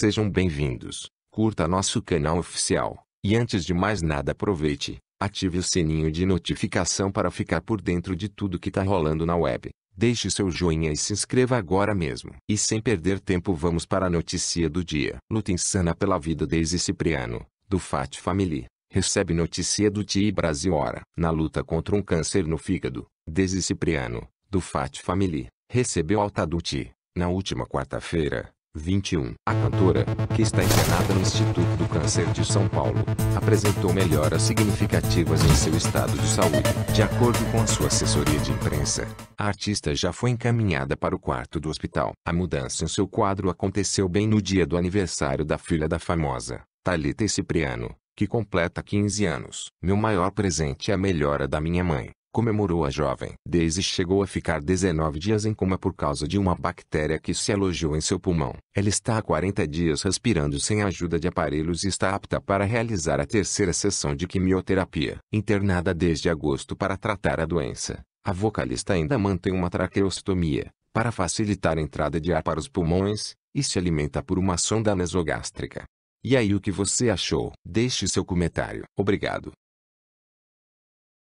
Sejam bem-vindos, curta nosso canal oficial, e antes de mais nada aproveite, ative o sininho de notificação para ficar por dentro de tudo que está rolando na web. Deixe seu joinha e se inscreva agora mesmo. E sem perder tempo vamos para a notícia do dia. Luta insana pela vida Daisy Cipriano, do Fat Family. Recebe notícia do TI Brasil Hora. Na luta contra um câncer no fígado, Daisy Cipriano, do Fat Family, recebeu alta do TI. Na última quarta-feira, 21. A cantora, que está internada no Instituto do Câncer de São Paulo, apresentou melhoras significativas em seu estado de saúde, de acordo com a sua assessoria de imprensa. A artista já foi encaminhada para o quarto do hospital. A mudança em seu quadro aconteceu bem no dia do aniversário da filha da famosa, Talita e Cipriano, que completa 15 anos. Meu maior presente é a melhora da minha mãe comemorou a jovem. Daisy chegou a ficar 19 dias em coma por causa de uma bactéria que se alojou em seu pulmão. Ela está há 40 dias respirando sem a ajuda de aparelhos e está apta para realizar a terceira sessão de quimioterapia. Internada desde agosto para tratar a doença, a vocalista ainda mantém uma traqueostomia, para facilitar a entrada de ar para os pulmões, e se alimenta por uma sonda nasogástrica. E aí o que você achou? Deixe seu comentário. Obrigado.